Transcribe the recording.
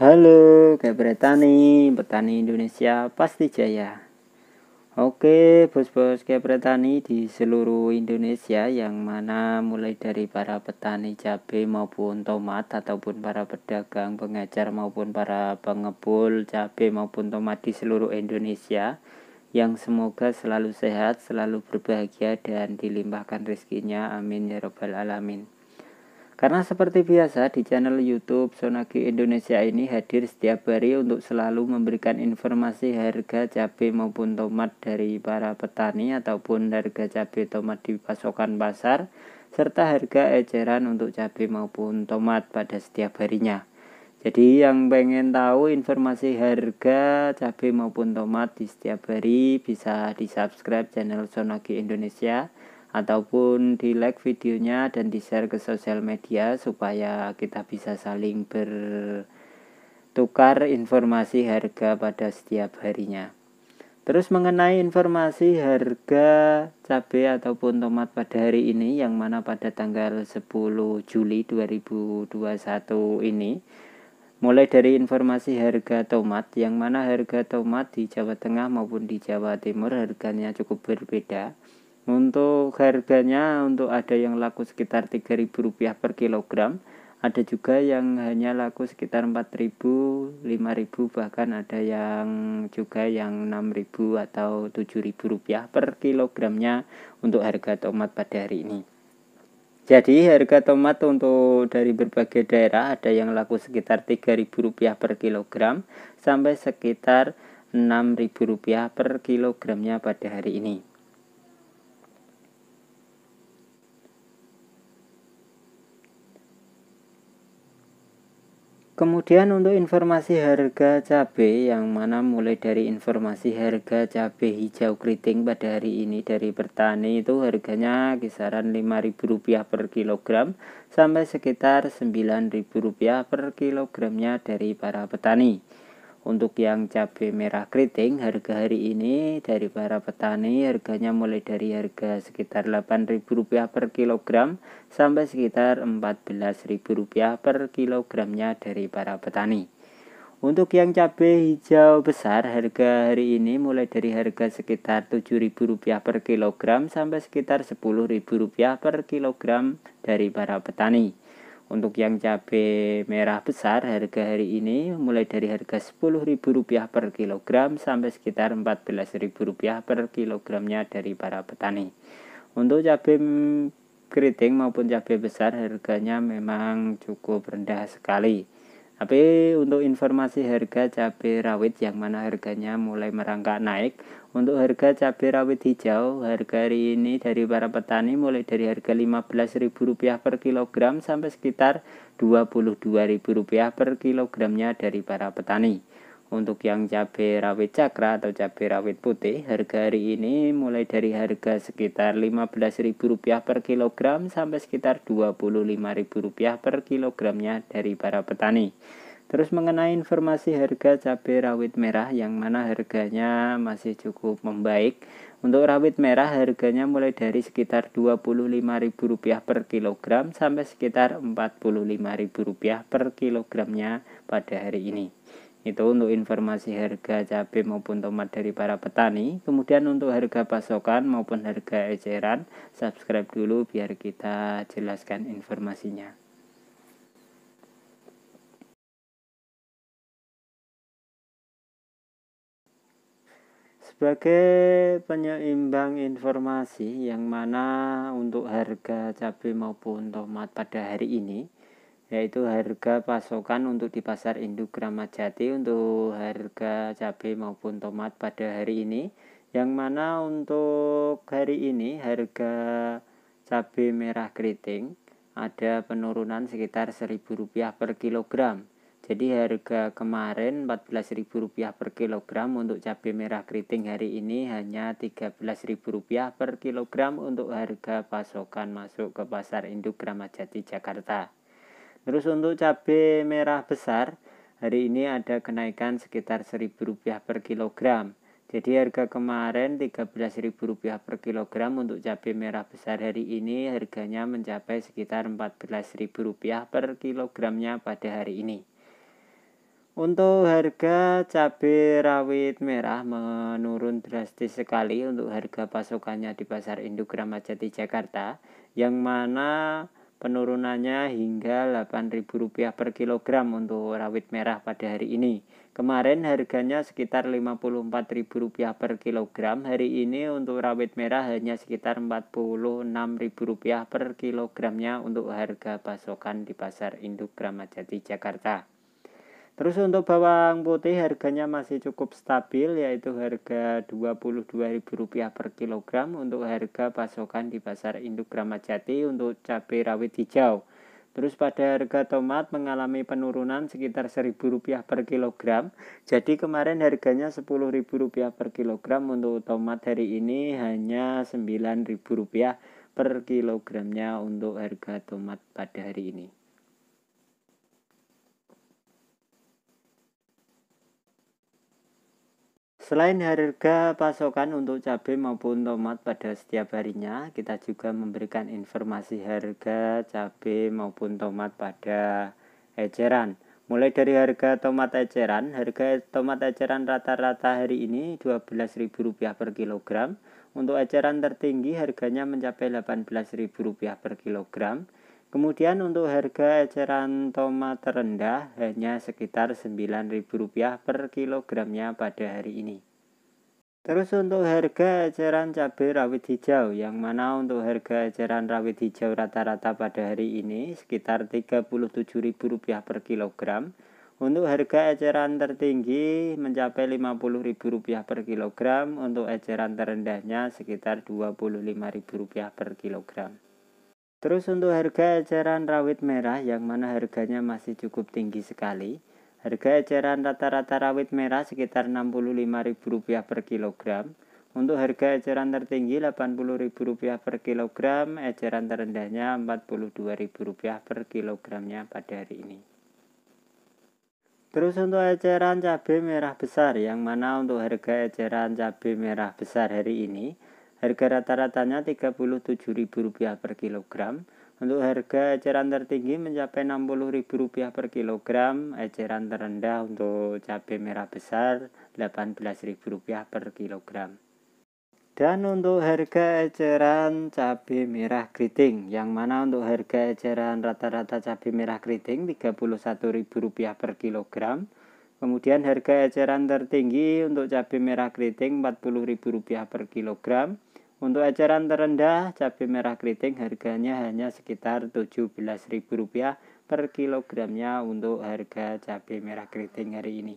Halo Gabriel Tani, petani Indonesia pasti jaya Oke bos-bos Gabriel Tani di seluruh Indonesia yang mana mulai dari para petani cabe maupun tomat ataupun para pedagang pengajar maupun para pengepul cabe maupun tomat di seluruh Indonesia yang semoga selalu sehat, selalu berbahagia dan dilimpahkan rezekinya. Amin ya robbal alamin. Karena seperti biasa di channel YouTube Sonagi Indonesia ini hadir setiap hari untuk selalu memberikan informasi harga cabai maupun tomat dari para petani ataupun harga cabai tomat di pasokan pasar serta harga eceran untuk cabai maupun tomat pada setiap harinya. Jadi yang pengen tahu informasi harga cabai maupun tomat di setiap hari bisa di subscribe channel Sonagi Indonesia ataupun di like videonya dan di share ke sosial media supaya kita bisa saling bertukar informasi harga pada setiap harinya terus mengenai informasi harga cabai ataupun tomat pada hari ini yang mana pada tanggal 10 Juli 2021 ini mulai dari informasi harga tomat yang mana harga tomat di Jawa Tengah maupun di Jawa Timur harganya cukup berbeda untuk harganya untuk ada yang laku sekitar 3.000 rupiah per kilogram, ada juga yang hanya laku sekitar 4.000, 5.000 bahkan ada yang juga yang 6.000 atau 7.000 rupiah per kilogramnya untuk harga tomat pada hari ini. Jadi harga tomat untuk dari berbagai daerah ada yang laku sekitar 3.000 rupiah per kilogram sampai sekitar 6.000 rupiah per kilogramnya pada hari ini. Kemudian untuk informasi harga cabai yang mana mulai dari informasi harga cabai hijau keriting pada hari ini dari petani itu harganya kisaran Rp5.000 per kilogram sampai sekitar Rp9.000 per kilogramnya dari para petani. Untuk yang cabai merah keriting harga hari ini dari para petani harganya mulai dari harga sekitar Rp8.000 per kilogram sampai sekitar Rp14.000 per kilogramnya dari para petani. Untuk yang cabai hijau besar harga hari ini mulai dari harga sekitar Rp7.000 per kilogram sampai sekitar Rp10.000 per kilogram dari para petani. Untuk yang cabai merah besar harga hari ini mulai dari harga Rp10.000 per kilogram sampai sekitar Rp14.000 per kilogramnya dari para petani. Untuk cabai keriting maupun cabai besar harganya memang cukup rendah sekali tapi untuk informasi harga cabai rawit yang mana harganya mulai merangkak naik. Untuk harga cabai rawit hijau, harga hari ini dari para petani mulai dari harga Rp15.000 per kilogram sampai sekitar Rp22.000 per kilogramnya dari para petani. Untuk yang cabai rawit cakra atau cabai rawit putih, harga hari ini mulai dari harga sekitar Rp15.000 per kilogram sampai sekitar Rp25.000 per kilogramnya dari para petani. Terus mengenai informasi harga cabai rawit merah yang mana harganya masih cukup membaik. Untuk rawit merah harganya mulai dari sekitar Rp25.000 per kilogram sampai sekitar Rp45.000 per kilogramnya pada hari ini itu untuk informasi harga cabai maupun tomat dari para petani kemudian untuk harga pasokan maupun harga eceran subscribe dulu biar kita jelaskan informasinya sebagai penyeimbang informasi yang mana untuk harga cabai maupun tomat pada hari ini yaitu harga pasokan untuk di pasar induk Kramat Jati untuk harga cabai maupun tomat pada hari ini yang mana untuk hari ini harga cabai merah keriting ada penurunan sekitar rp rupiah per kilogram jadi harga kemarin rp rupiah per kilogram untuk cabai merah keriting hari ini hanya rp rupiah per kilogram untuk harga pasokan masuk ke pasar induk Kramat Jati Jakarta Terus untuk cabai merah besar hari ini ada kenaikan sekitar Rp1.000 per kilogram. Jadi harga kemarin Rp13.000 per kilogram untuk cabai merah besar hari ini harganya mencapai sekitar Rp14.000 per kilogramnya pada hari ini. Untuk harga cabai rawit merah menurun drastis sekali untuk harga pasokannya di Pasar Induk Ramadjati Jakarta yang mana penurunannya hingga Rp8.000 per kilogram untuk rawit merah pada hari ini. Kemarin harganya sekitar Rp54.000 per kilogram, hari ini untuk rawit merah hanya sekitar Rp46.000 per kilogramnya untuk harga pasokan di Pasar Induk Ramadjati, Jakarta. Terus untuk bawang putih harganya masih cukup stabil yaitu harga Rp22.000 per kilogram untuk harga pasokan di pasar induk Jati untuk cabai rawit hijau. Terus pada harga tomat mengalami penurunan sekitar Rp1.000 per kilogram. Jadi kemarin harganya Rp10.000 per kilogram untuk tomat hari ini hanya Rp9.000 per kilogramnya untuk harga tomat pada hari ini. Selain harga pasokan untuk cabai maupun tomat pada setiap harinya, kita juga memberikan informasi harga cabai maupun tomat pada eceran. Mulai dari harga tomat eceran, harga tomat eceran rata-rata hari ini Rp12.000 per kilogram. Untuk eceran tertinggi harganya mencapai Rp18.000 per kilogram. Kemudian untuk harga eceran tomat terendah hanya sekitar Rp9.000 per kilogramnya pada hari ini. Terus untuk harga eceran cabai rawit hijau yang mana untuk harga eceran rawit hijau rata-rata pada hari ini sekitar Rp37.000 per kilogram. Untuk harga eceran tertinggi mencapai Rp50.000 per kilogram, untuk eceran terendahnya sekitar Rp25.000 per kilogram. Terus untuk harga eceran rawit merah yang mana harganya masih cukup tinggi sekali. Harga eceran rata-rata rawit merah sekitar Rp65.000 per kilogram. Untuk harga eceran tertinggi Rp80.000 per kilogram, eceran terendahnya Rp42.000 per kilogramnya pada hari ini. Terus untuk eceran cabai merah besar yang mana untuk harga eceran cabai merah besar hari ini Harga rata-ratanya Rp37.000 per kilogram. Untuk harga eceran tertinggi mencapai Rp60.000 per kilogram, eceran terendah untuk cabai merah besar Rp18.000 per kilogram. Dan untuk harga eceran cabai merah keriting, yang mana untuk harga eceran rata-rata cabai merah keriting Rp31.000 per kilogram. Kemudian harga eceran tertinggi untuk cabai merah keriting Rp40.000 per kilogram. Untuk eceran terendah, cabai merah keriting harganya hanya sekitar Rp17.000 per kilogramnya untuk harga cabai merah keriting hari ini.